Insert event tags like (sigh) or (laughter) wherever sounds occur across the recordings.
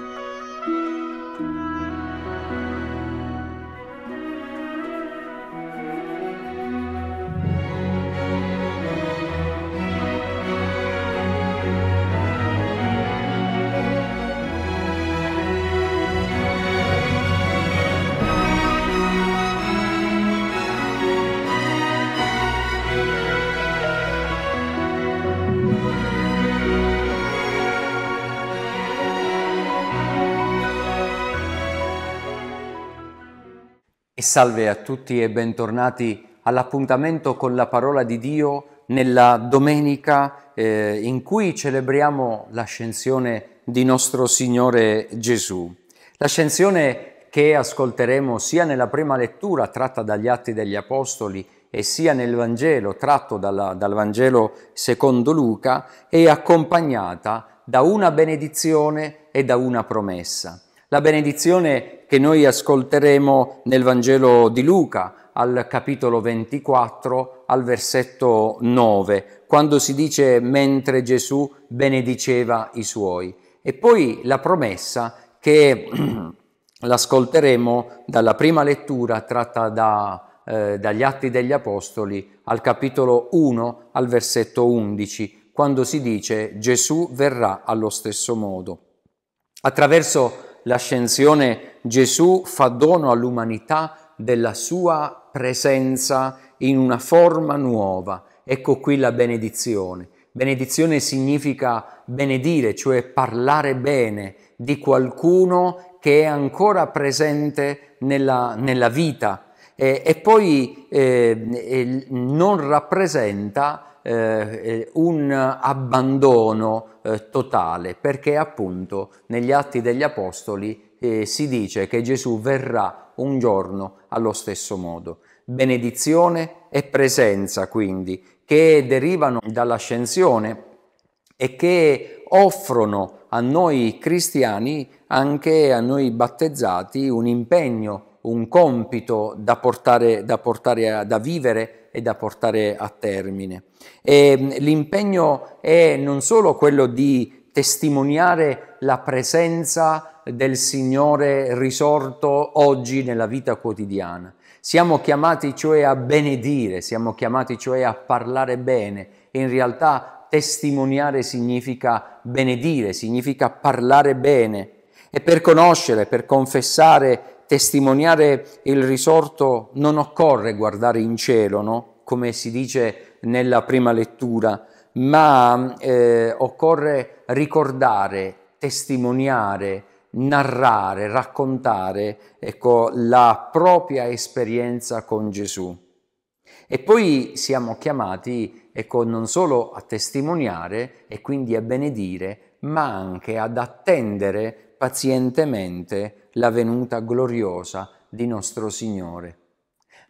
Bye. E salve a tutti e bentornati all'appuntamento con la parola di Dio nella domenica eh, in cui celebriamo l'ascensione di nostro Signore Gesù. L'ascensione che ascolteremo sia nella prima lettura tratta dagli Atti degli Apostoli e sia nel Vangelo tratto dalla, dal Vangelo secondo Luca è accompagnata da una benedizione e da una promessa. La benedizione che noi ascolteremo nel Vangelo di Luca al capitolo 24 al versetto 9, quando si dice mentre Gesù benediceva i suoi. E poi la promessa che (clears throat) l'ascolteremo dalla prima lettura tratta da, eh, dagli Atti degli Apostoli al capitolo 1 al versetto 11, quando si dice Gesù verrà allo stesso modo. Attraverso l'ascensione Gesù fa dono all'umanità della sua presenza in una forma nuova. Ecco qui la benedizione. Benedizione significa benedire, cioè parlare bene di qualcuno che è ancora presente nella, nella vita e, e poi eh, eh non rappresenta eh, eh, un abbandono eh, totale, perché appunto negli Atti degli Apostoli eh, si dice che Gesù verrà un giorno allo stesso modo. Benedizione e presenza quindi, che derivano dall'ascensione e che offrono a noi cristiani, anche a noi battezzati, un impegno, un compito da portare, da, portare a, da vivere e da portare a termine. E ehm, l'impegno è non solo quello di testimoniare la presenza del Signore risorto oggi nella vita quotidiana. Siamo chiamati cioè a benedire, siamo chiamati cioè a parlare bene in realtà testimoniare significa benedire, significa parlare bene e per conoscere, per confessare testimoniare il risorto non occorre guardare in cielo, no? come si dice nella prima lettura, ma eh, occorre ricordare, testimoniare, narrare, raccontare ecco, la propria esperienza con Gesù. E poi siamo chiamati ecco, non solo a testimoniare e quindi a benedire, ma anche ad attendere pazientemente la venuta gloriosa di nostro Signore.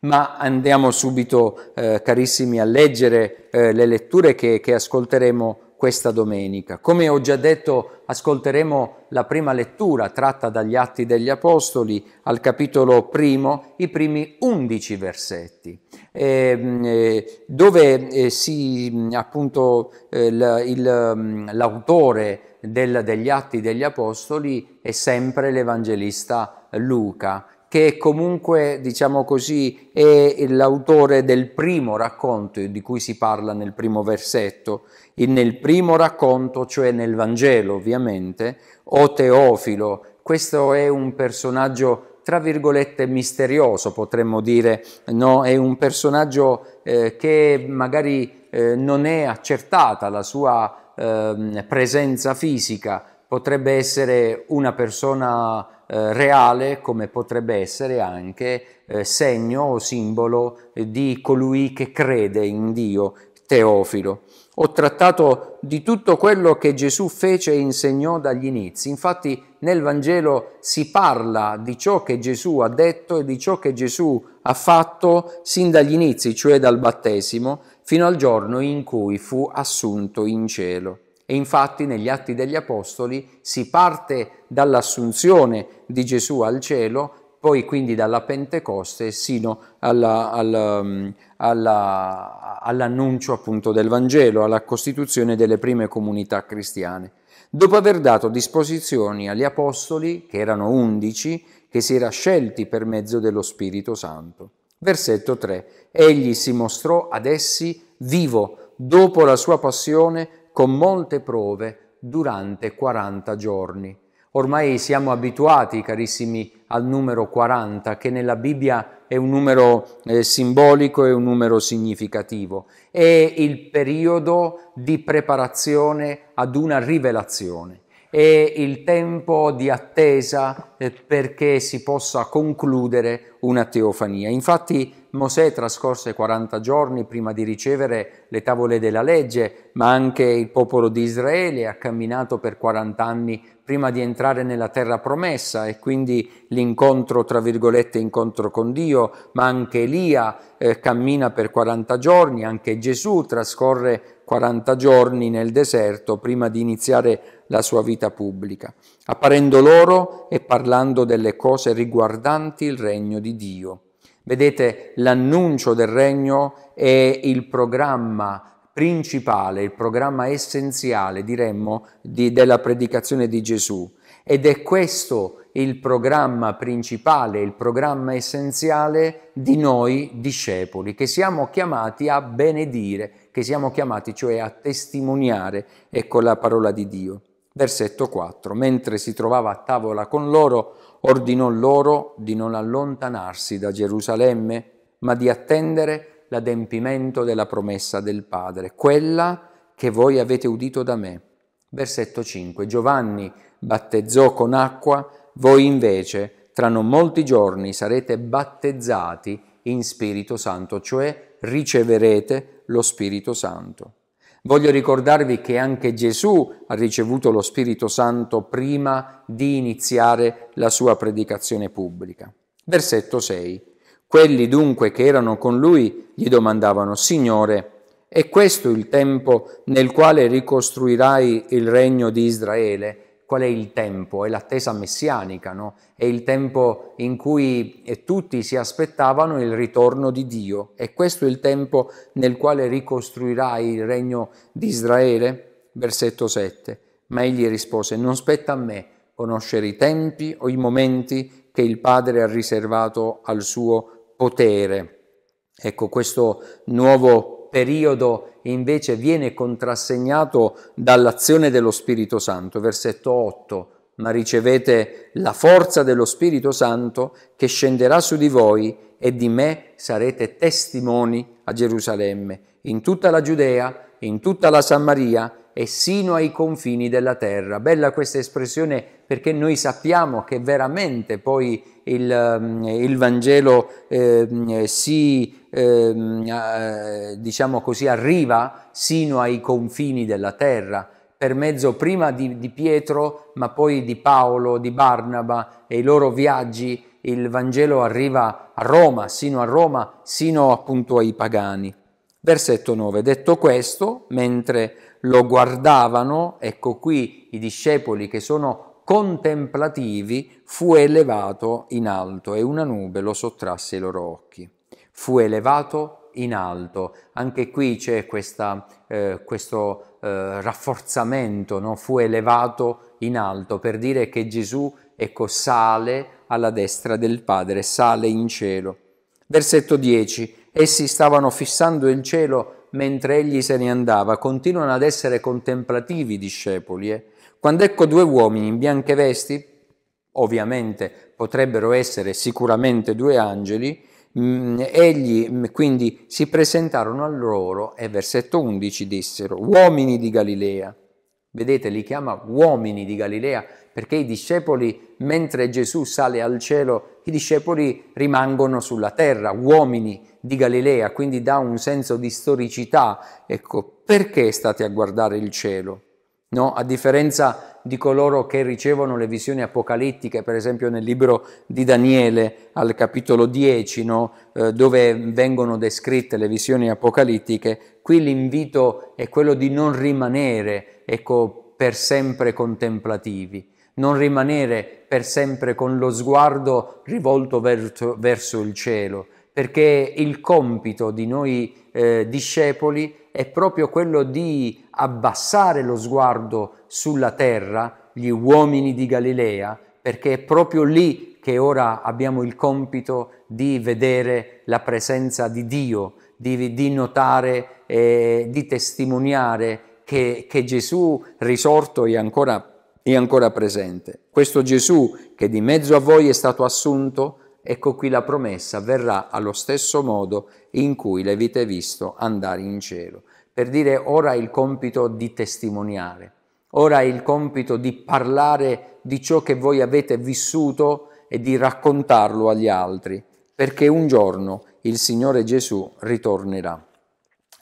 Ma andiamo subito, eh, carissimi, a leggere eh, le letture che, che ascolteremo questa domenica. Come ho già detto, ascolteremo la prima lettura tratta dagli Atti degli Apostoli al capitolo primo, i primi undici versetti, ehm, eh, dove eh, si, appunto eh, l, il, mm, l'autore del, degli Atti degli Apostoli è sempre l'Evangelista Luca, che comunque, diciamo così, è l'autore del primo racconto di cui si parla nel primo versetto. E nel primo racconto, cioè nel Vangelo ovviamente, o Teofilo, questo è un personaggio tra virgolette misterioso, potremmo dire, no? è un personaggio eh, che magari eh, non è accertata la sua Ehm, presenza fisica, potrebbe essere una persona eh, reale come potrebbe essere anche eh, segno o simbolo di colui che crede in Dio, Teofilo ho trattato di tutto quello che Gesù fece e insegnò dagli inizi. Infatti nel Vangelo si parla di ciò che Gesù ha detto e di ciò che Gesù ha fatto sin dagli inizi, cioè dal battesimo, fino al giorno in cui fu assunto in cielo. E infatti negli Atti degli Apostoli si parte dall'assunzione di Gesù al cielo poi quindi dalla Pentecoste sino alla, alla, um, alla, all'annuncio appunto del Vangelo, alla costituzione delle prime comunità cristiane. Dopo aver dato disposizioni agli apostoli, che erano undici, che si era scelti per mezzo dello Spirito Santo. Versetto 3. Egli si mostrò ad essi vivo dopo la sua passione con molte prove durante 40 giorni. Ormai siamo abituati, carissimi, al numero 40, che nella Bibbia è un numero eh, simbolico e un numero significativo. È il periodo di preparazione ad una rivelazione e il tempo di attesa eh, perché si possa concludere una teofania. Infatti Mosè trascorse 40 giorni prima di ricevere le tavole della legge, ma anche il popolo di Israele ha camminato per 40 anni prima di entrare nella terra promessa e quindi l'incontro, tra virgolette, incontro con Dio, ma anche Elia eh, cammina per 40 giorni, anche Gesù trascorre 40 giorni nel deserto prima di iniziare la sua vita pubblica, apparendo loro e parlando delle cose riguardanti il regno di Dio. Vedete, l'annuncio del regno è il programma principale, il programma essenziale, diremmo, di, della predicazione di Gesù. Ed è questo il programma principale, il programma essenziale di noi discepoli, che siamo chiamati a benedire, che siamo chiamati cioè a testimoniare, ecco la parola di Dio. Versetto 4. Mentre si trovava a tavola con loro, ordinò loro di non allontanarsi da Gerusalemme, ma di attendere l'adempimento della promessa del Padre, quella che voi avete udito da me. Versetto 5. Giovanni battezzò con acqua, voi invece tra non molti giorni sarete battezzati in Spirito Santo, cioè riceverete lo Spirito Santo. Voglio ricordarvi che anche Gesù ha ricevuto lo Spirito Santo prima di iniziare la sua predicazione pubblica. Versetto 6. Quelli dunque che erano con lui gli domandavano, Signore, è questo il tempo nel quale ricostruirai il regno di Israele qual è il tempo? È l'attesa messianica, no? è il tempo in cui eh, tutti si aspettavano il ritorno di Dio e questo è il tempo nel quale ricostruirà il regno di Israele? Versetto 7. Ma egli rispose, non spetta a me conoscere i tempi o i momenti che il Padre ha riservato al suo potere. Ecco, questo nuovo periodo invece viene contrassegnato dall'azione dello Spirito Santo. Versetto 8, ma ricevete la forza dello Spirito Santo che scenderà su di voi e di me sarete testimoni a Gerusalemme, in tutta la Giudea, in tutta la Samaria e sino ai confini della terra. Bella questa espressione perché noi sappiamo che veramente poi il, ehm, il Vangelo eh, si, eh, diciamo così, arriva sino ai confini della terra per mezzo prima di, di Pietro, ma poi di Paolo, di Barnaba e i loro viaggi, il Vangelo arriva a Roma, sino a Roma, sino appunto ai pagani. Versetto 9. Detto questo, mentre lo guardavano, ecco qui i discepoli che sono contemplativi, fu elevato in alto e una nube lo sottrasse ai loro occhi. Fu elevato in alto. Anche qui c'è questa, eh, questo eh, rafforzamento, no? fu elevato in alto per dire che Gesù ecco, sale alla destra del Padre, sale in cielo. Versetto 10. Essi stavano fissando il cielo mentre egli se ne andava, continuano ad essere contemplativi i discepoli. Eh? Quando ecco due uomini in bianche vesti, ovviamente potrebbero essere sicuramente due angeli, mh, mm, egli mh, mm, quindi si presentarono a loro e versetto 11 dissero, uomini di Galilea, Vedete, li chiama uomini di Galilea perché i discepoli, mentre Gesù sale al cielo, i discepoli rimangono sulla terra, uomini di Galilea, quindi dà un senso di storicità. Ecco, perché state a guardare il cielo? No? A differenza di coloro che ricevono le visioni apocalittiche, per esempio nel libro di Daniele al capitolo 10, no? eh, dove vengono descritte le visioni apocalittiche, qui l'invito è quello di non rimanere ecco, per sempre contemplativi, non rimanere per sempre con lo sguardo rivolto verso, verso il cielo, perché il compito di noi eh, discepoli è proprio quello di abbassare lo sguardo sulla terra, gli uomini di Galilea, perché è proprio lì che ora abbiamo il compito di vedere la presenza di Dio, di, di notare, eh, di testimoniare che, che Gesù risorto è ancora, è ancora presente. Questo Gesù che di mezzo a voi è stato assunto, ecco qui la promessa verrà allo stesso modo in cui l'avete visto andare in cielo. Per dire ora è il compito di testimoniare, ora è il compito di parlare di ciò che voi avete vissuto e di raccontarlo agli altri, perché un giorno il Signore Gesù ritornerà.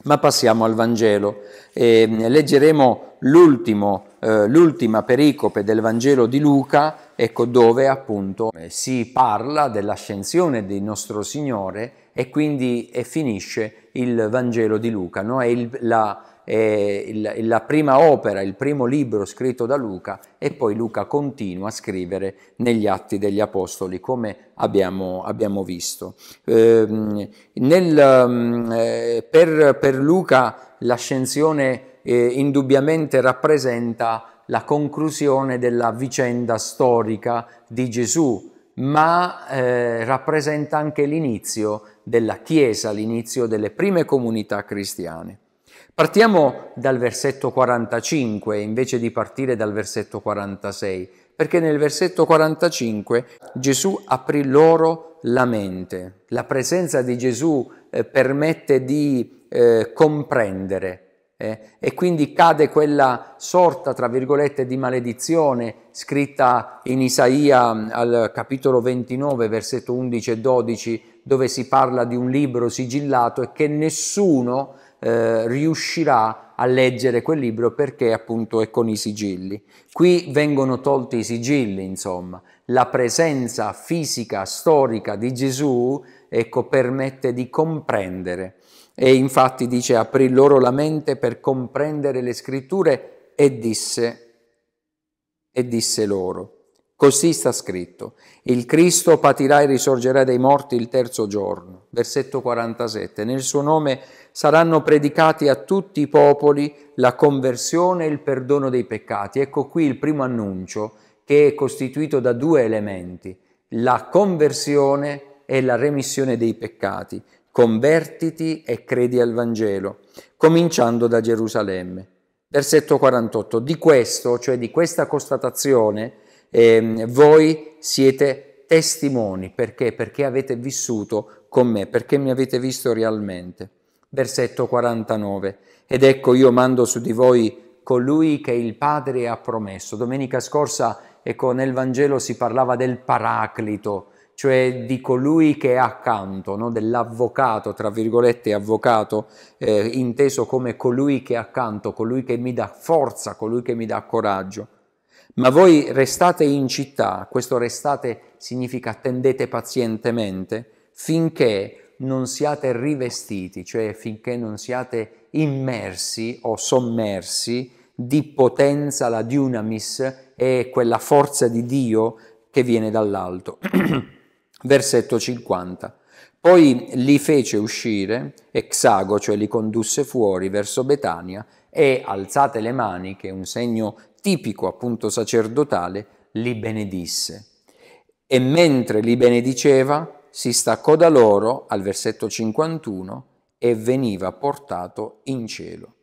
Ma passiamo al Vangelo e leggeremo l'ultimo eh, l'ultima pericope del Vangelo di Luca, ecco dove appunto eh, si parla dell'ascensione di nostro Signore e quindi e eh, finisce il Vangelo di Luca. No? È, il, la, è il, la prima opera, il primo libro scritto da Luca e poi Luca continua a scrivere negli Atti degli Apostoli, come abbiamo, abbiamo visto. Ehm, mm, eh, nel, per, per Luca l'ascensione eh, indubbiamente rappresenta la conclusione della vicenda storica di Gesù, ma eh, rappresenta anche l'inizio della Chiesa, l'inizio delle prime comunità cristiane. Partiamo dal versetto 45 invece di partire dal versetto 46, perché nel versetto 45 Gesù aprì loro la mente. La presenza di Gesù eh, permette di eh, comprendere eh, e quindi cade quella sorta, tra virgolette, di maledizione scritta in Isaia mm, al capitolo 29, versetto 11 e 12, dove si parla di un libro sigillato e che nessuno eh, riuscirà a leggere quel libro perché appunto è con i sigilli. Qui vengono tolti i sigilli, insomma, la presenza fisica, storica di Gesù, ecco, permette di comprendere e infatti dice, aprì loro la mente per comprendere le scritture e disse, e disse loro, così sta scritto, il Cristo patirà e risorgerà dai morti il terzo giorno. Versetto 47, nel suo nome saranno predicati a tutti i popoli la conversione e il perdono dei peccati. Ecco qui il primo annuncio che è costituito da due elementi, la conversione e la remissione dei peccati. Convertiti e credi al Vangelo, cominciando da Gerusalemme. Versetto 48. Di questo, cioè di questa constatazione, eh, voi siete testimoni. Perché? Perché avete vissuto con me, perché mi avete visto realmente. Versetto 49. Ed ecco io mando su di voi colui che il Padre ha promesso. Domenica scorsa, ecco, nel Vangelo si parlava del Paraclito, cioè di colui che è accanto, no? dell'avvocato, tra virgolette avvocato, eh, inteso come colui che è accanto, colui che mi dà forza, colui che mi dà coraggio. Ma voi restate in città, questo restate significa attendete pazientemente, finché non siate rivestiti, cioè finché non siate immersi o sommersi di potenza, la dunamis e quella forza di Dio che viene dall'alto. (clears throat) Versetto 50. Poi li fece uscire, Exago, cioè li condusse fuori verso Betania e, alzate le mani, che è un segno tipico appunto sacerdotale, li benedisse. E mentre li benediceva, si staccò da loro, al versetto 51, e veniva portato in cielo.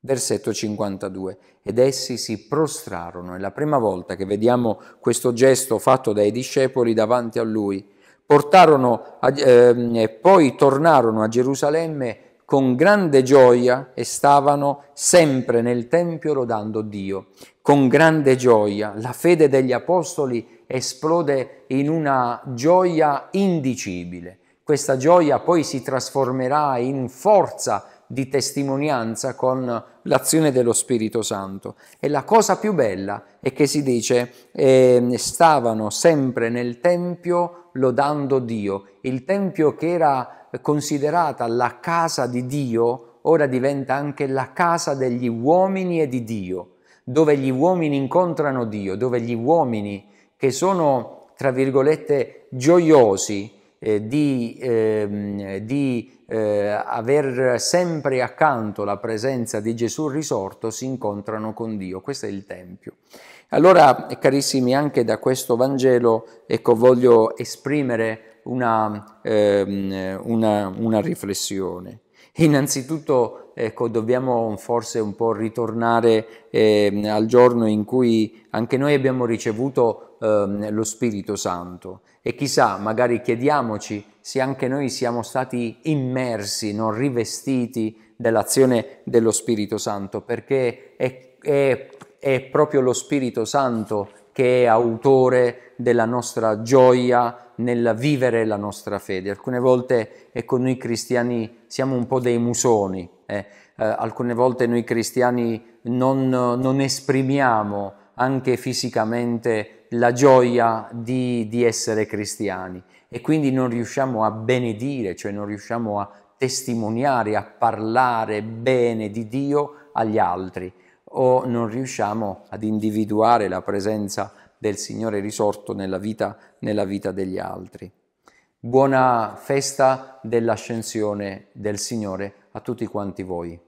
Versetto 52. Ed essi si prostrarono. È la prima volta che vediamo questo gesto fatto dai discepoli davanti a lui portarono a, eh, poi tornarono a Gerusalemme con grande gioia e stavano sempre nel Tempio lodando Dio. Con grande gioia la fede degli Apostoli esplode in una gioia indicibile. Questa gioia poi si trasformerà in forza di testimonianza con l'azione dello Spirito Santo. E la cosa più bella è che si dice eh, stavano sempre nel Tempio lodando Dio. Il Tempio che era considerata la casa di Dio ora diventa anche la casa degli uomini e di Dio, dove gli uomini incontrano Dio, dove gli uomini che sono, tra virgolette, gioiosi, eh, di, ehm, di eh, aver sempre accanto la presenza di Gesù risorto, si incontrano con Dio. Questo è il Tempio. Allora, carissimi, anche da questo Vangelo ecco, voglio esprimere una, ehm, una, una riflessione. Innanzitutto ecco, dobbiamo forse un po' ritornare eh, al giorno in cui anche noi abbiamo ricevuto eh, lo Spirito Santo e chissà, magari chiediamoci se anche noi siamo stati immersi, non rivestiti dell'azione dello Spirito Santo, perché è, è, è proprio lo Spirito Santo che è autore della nostra gioia nel vivere la nostra fede. Alcune volte, ecco, noi cristiani siamo un po' dei musoni, eh, eh, alcune volte noi cristiani non, non, esprimiamo anche fisicamente la gioia di, di essere cristiani e quindi non riusciamo a benedire, cioè non riusciamo a testimoniare, a parlare bene di Dio agli altri o non riusciamo ad individuare la presenza del Signore risorto nella vita, nella vita degli altri. Buona festa dell'ascensione del Signore a tutti quanti voi.